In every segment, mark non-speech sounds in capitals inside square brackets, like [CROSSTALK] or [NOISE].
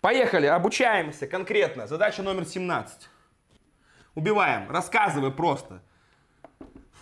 Поехали, обучаемся конкретно. Задача номер 17. Убиваем. Рассказывай просто.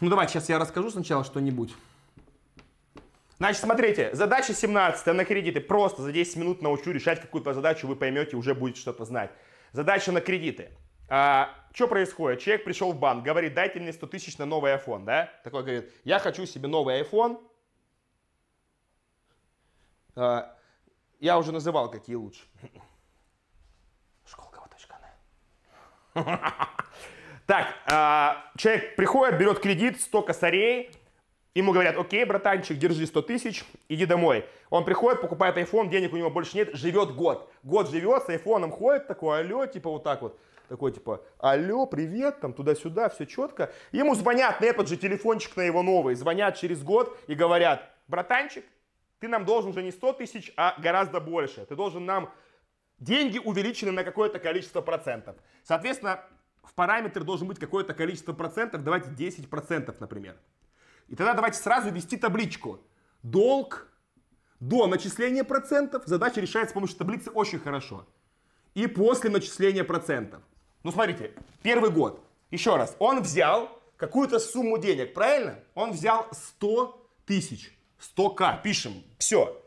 Ну давай, сейчас я расскажу сначала что-нибудь. Значит, смотрите, задача 17 на кредиты. Просто за 10 минут научу решать какую-то задачу, вы поймете, уже будете что-то знать. Задача на кредиты. А, что происходит? Человек пришел в банк, говорит, дайте мне 100 тысяч на новый iPhone, да? Такой говорит, я хочу себе новый iPhone. А, я уже называл, какие лучше. Школкова.нет. [LAUGHS] Так, а, человек приходит, берет кредит, 100 косарей, Ему говорят, окей, братанчик, держи 100 тысяч, иди домой. Он приходит, покупает iPhone, денег у него больше нет, живет год. Год живет, с айфоном ходит, такой, алло, типа вот так вот. Такой, типа, алло, привет, там, туда-сюда, все четко. Ему звонят на этот же телефончик на его новый, звонят через год и говорят, братанчик, ты нам должен уже не 100 тысяч, а гораздо больше. Ты должен нам деньги увеличены на какое-то количество процентов. Соответственно, в параметр должен быть какое-то количество процентов, давайте 10 процентов, например. И тогда давайте сразу ввести табличку. Долг до начисления процентов. Задача решается с помощью таблицы очень хорошо. И после начисления процентов. Ну смотрите, первый год. Еще раз, он взял какую-то сумму денег, правильно? Он взял 100 тысяч. 100к пишем, все.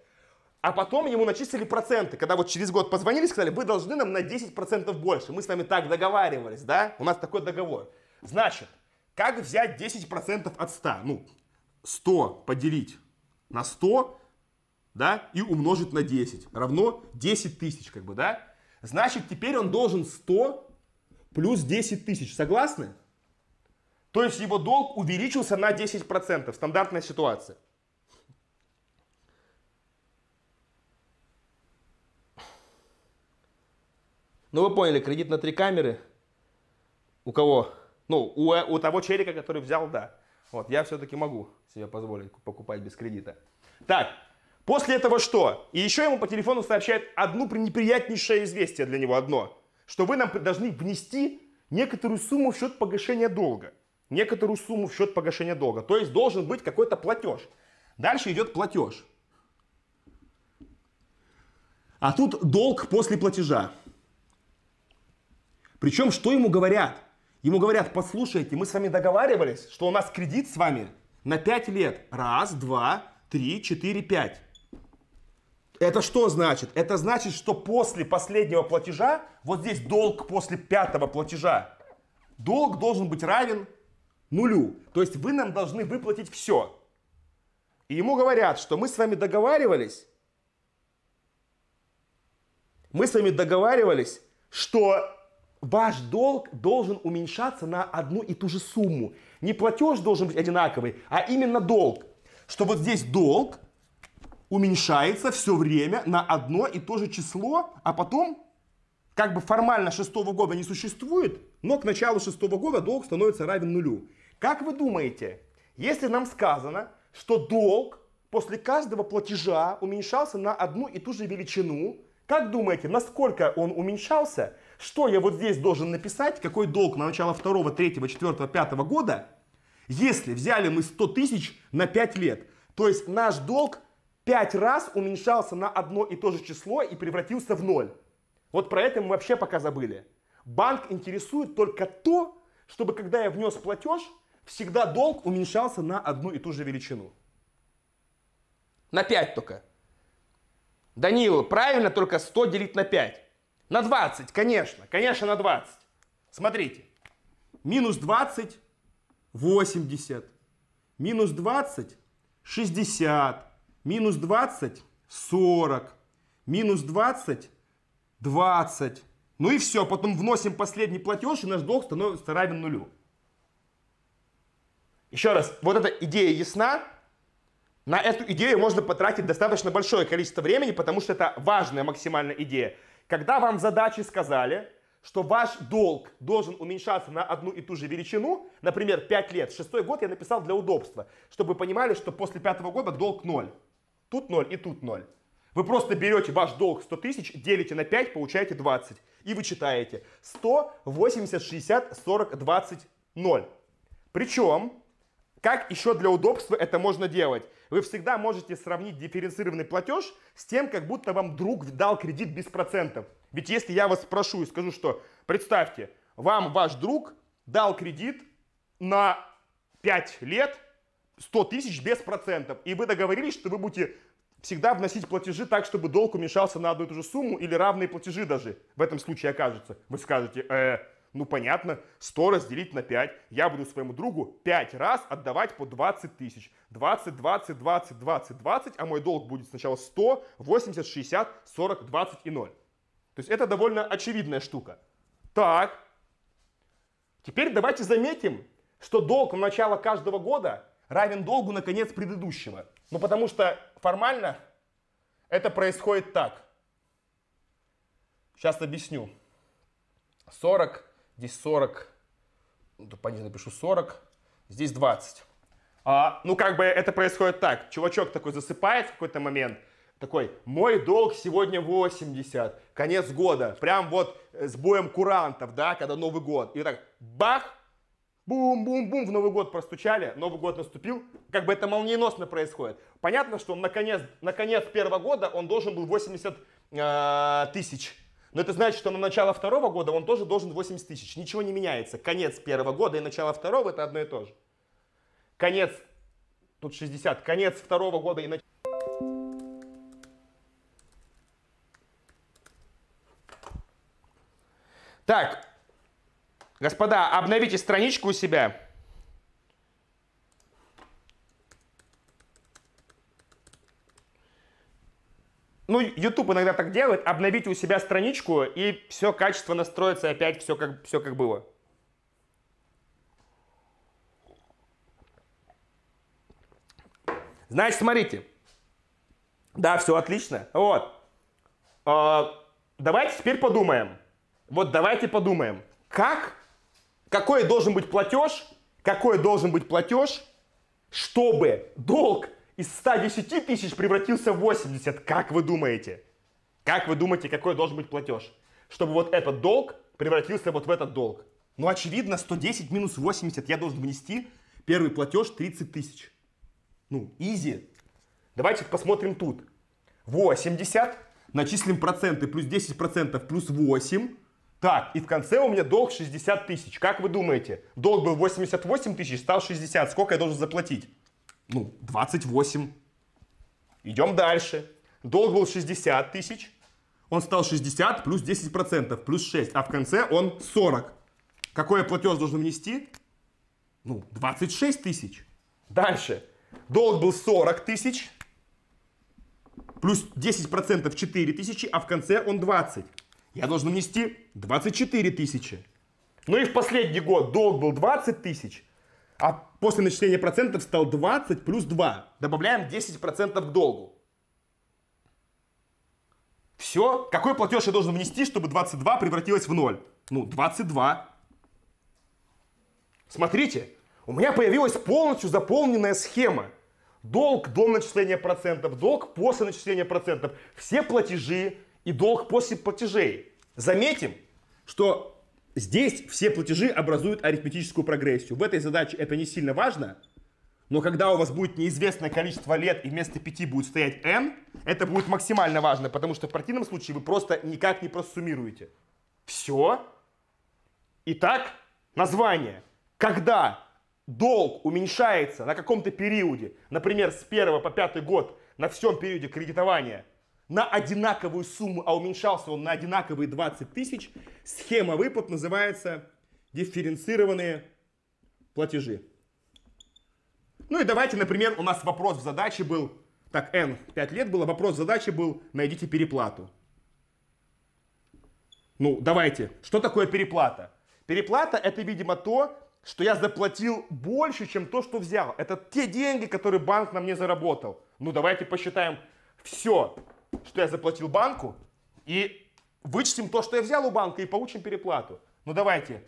А потом ему начислили проценты, когда вот через год позвонили, сказали, вы должны нам на 10% больше. Мы с вами так договаривались, да? У нас такой договор. Значит, как взять 10% от 100? Ну, 100 поделить на 100, да, и умножить на 10. Равно 10 тысяч, как бы, да? Значит, теперь он должен 100 плюс 10 тысяч. Согласны? То есть его долг увеличился на 10%. Стандартная ситуация. Ну, вы поняли, кредит на три камеры. У кого? Ну, у, у того челика, который взял, да. Вот, я все-таки могу себе позволить покупать без кредита. Так, после этого что? И еще ему по телефону сообщают одну пренеприятнейшее известие для него одно. Что вы нам должны внести некоторую сумму в счет погашения долга. Некоторую сумму в счет погашения долга. То есть должен быть какой-то платеж. Дальше идет платеж. А тут долг после платежа. Причем, что ему говорят? Ему говорят, послушайте, мы с вами договаривались, что у нас кредит с вами на 5 лет. Раз, два, три, четыре, пять. Это что значит? Это значит, что после последнего платежа, вот здесь долг после пятого платежа, долг должен быть равен нулю. То есть вы нам должны выплатить все. И ему говорят, что мы с вами договаривались, мы с вами договаривались, что ваш долг должен уменьшаться на одну и ту же сумму. Не платеж должен быть одинаковый, а именно долг. Что вот здесь долг уменьшается все время на одно и то же число, а потом как бы формально шестого года не существует, но к началу шестого года долг становится равен нулю. Как вы думаете, если нам сказано, что долг после каждого платежа уменьшался на одну и ту же величину, как думаете, насколько он уменьшался? Что я вот здесь должен написать? Какой долг на начало 2, 3, 4, 5 года? Если взяли мы 100 тысяч на 5 лет, то есть наш долг 5 раз уменьшался на одно и то же число и превратился в ноль. Вот про это мы вообще пока забыли. Банк интересует только то, чтобы когда я внес платеж, всегда долг уменьшался на одну и ту же величину. На 5 только. Даниил, правильно только 100 делить на 5. На 20, конечно, конечно на 20. Смотрите, минус 20, 80, минус 20, 60, минус 20, 40, минус 20, 20. Ну и все, потом вносим последний платеж, и наш долг становится равен нулю. Еще раз, вот эта идея ясна? На эту идею можно потратить достаточно большое количество времени, потому что это важная максимальная идея. Когда вам задачи сказали, что ваш долг должен уменьшаться на одну и ту же величину, например, 5 лет, шестой год я написал для удобства, чтобы вы понимали, что после пятого года долг 0. Тут 0 и тут 0. Вы просто берете ваш долг 100 тысяч, делите на 5, получаете 20. И вы читаете 100, 80, 60, 40, 20, 0. Причем как еще для удобства это можно делать? Вы всегда можете сравнить дифференцированный платеж с тем, как будто вам друг дал кредит без процентов. Ведь если я вас спрошу и скажу, что представьте, вам ваш друг дал кредит на 5 лет 100 тысяч без процентов, и вы договорились, что вы будете всегда вносить платежи так, чтобы долг уменьшался на одну и ту же сумму или равные платежи даже в этом случае окажется. Вы скажете, э, ну, понятно, 100 разделить на 5. Я буду своему другу 5 раз отдавать по 20 тысяч. 20, 20, 20, 20, 20, а мой долг будет сначала 100, 80, 60, 40, 20 и 0. То есть это довольно очевидная штука. Так, теперь давайте заметим, что долг в начало каждого года равен долгу на конец предыдущего. Ну, потому что формально это происходит так. Сейчас объясню. 40 Здесь 40, ну, пониже напишу 40, здесь 20. А, ну, как бы это происходит так. Чувачок такой засыпает в какой-то момент, такой, мой долг сегодня 80, конец года, прям вот э, с боем курантов, да, когда Новый год. И так, бах, бум-бум-бум, в Новый год простучали, Новый год наступил, как бы это молниеносно происходит. Понятно, что он наконец, наконец первого года он должен был 80 э, тысяч но это значит, что на начало второго года он тоже должен 80 тысяч. Ничего не меняется. Конец первого года и начало второго это одно и то же. Конец, тут 60, конец второго года и начало... Так, господа, обновите страничку у себя. Ну, YouTube иногда так делает, обновить у себя страничку, и все качество настроится опять, все как, все как было. Значит, смотрите. Да, все отлично. Вот. А, давайте теперь подумаем. Вот давайте подумаем. Как? Какой должен быть платеж? Какой должен быть платеж, чтобы долг из 110 тысяч превратился в 80. Как вы думаете? Как вы думаете, какой должен быть платеж? Чтобы вот этот долг превратился вот в этот долг. Ну, очевидно, 110 минус 80 я должен внести. Первый платеж 30 тысяч. Ну, изи. Давайте посмотрим тут. 80. Начислим проценты. Плюс 10% процентов. плюс 8. Так, и в конце у меня долг 60 тысяч. Как вы думаете, долг был 88 тысяч, стал 60. Сколько я должен заплатить? ну, 28. Идем дальше. Долг был 60 тысяч. Он стал 60 плюс 10%, плюс 6. А в конце он 40. Какой я платеж должен внести? Ну, 26 тысяч. Дальше. Долг был 40 тысяч. Плюс 10% 4 тысячи, а в конце он 20. Я должен внести 24 тысячи. Ну и в последний год долг был 20 тысяч, а после начисления процентов стал 20 плюс 2. Добавляем 10% к долгу. Все. Какой платеж я должен внести, чтобы 22 превратилось в 0? Ну, 22. Смотрите, у меня появилась полностью заполненная схема. Долг до начисления процентов, долг после начисления процентов, все платежи и долг после платежей. Заметим, что Здесь все платежи образуют арифметическую прогрессию. В этой задаче это не сильно важно, но когда у вас будет неизвестное количество лет и вместо 5 будет стоять n, это будет максимально важно, потому что в противном случае вы просто никак не просуммируете. Все. Итак, название. Когда долг уменьшается на каком-то периоде, например, с 1 по 5 год на всем периоде кредитования – на одинаковую сумму, а уменьшался он на одинаковые 20 тысяч, схема выплат называется дифференцированные платежи. Ну и давайте, например, у нас вопрос в задаче был, так, N 5 лет было, вопрос в задаче был, найдите переплату. Ну, давайте, что такое переплата? Переплата это, видимо, то, что я заплатил больше, чем то, что взял. Это те деньги, которые банк на мне заработал. Ну, давайте посчитаем все что я заплатил банку, и вычтем то, что я взял у банка, и получим переплату. Ну давайте,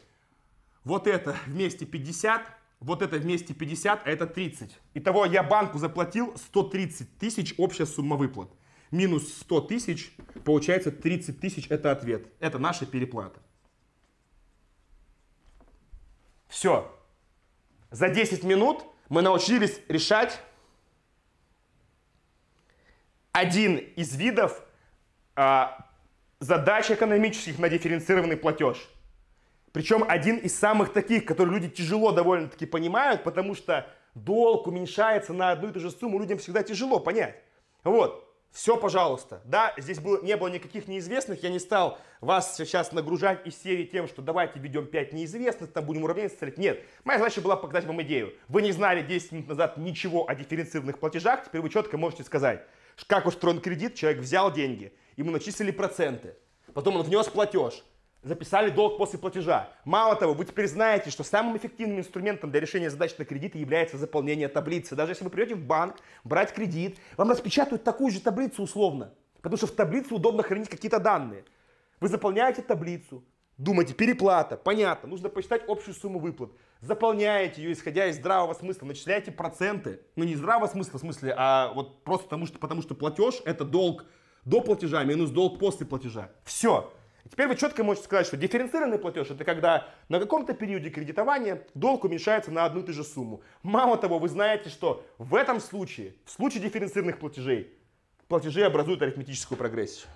вот это вместе 50, вот это вместе 50, а это 30. Итого я банку заплатил 130 тысяч, общая сумма выплат. Минус 100 тысяч, получается 30 тысяч, это ответ. Это наша переплата. Все. За 10 минут мы научились решать один из видов а, задач экономических на дифференцированный платеж. Причем один из самых таких, которые люди тяжело довольно-таки понимают, потому что долг уменьшается на одну и ту же сумму, людям всегда тяжело понять. Вот, все, пожалуйста. Да, здесь было, не было никаких неизвестных, я не стал вас сейчас нагружать из серии тем, что давайте введем 5 неизвестных, там будем уравнять, сказать, нет. Моя задача была показать вам идею. Вы не знали 10 минут назад ничего о дифференцированных платежах, теперь вы четко можете сказать, как устроен кредит, человек взял деньги, ему начислили проценты, потом он внес платеж, записали долг после платежа. Мало того, вы теперь знаете, что самым эффективным инструментом для решения задач на кредит является заполнение таблицы. Даже если вы придете в банк брать кредит, вам распечатают такую же таблицу условно, потому что в таблице удобно хранить какие-то данные. Вы заполняете таблицу, Думаете, переплата, понятно, нужно посчитать общую сумму выплат. Заполняете ее, исходя из здравого смысла, начисляете проценты. Ну, не здравого смысла, в смысле, а вот просто потому что, потому что платеж – это долг до платежа минус долг после платежа. Все. Теперь вы четко можете сказать, что дифференцированный платеж – это когда на каком-то периоде кредитования долг уменьшается на одну и ту же сумму. Мало того, вы знаете, что в этом случае, в случае дифференцированных платежей, платежи образуют арифметическую прогрессию.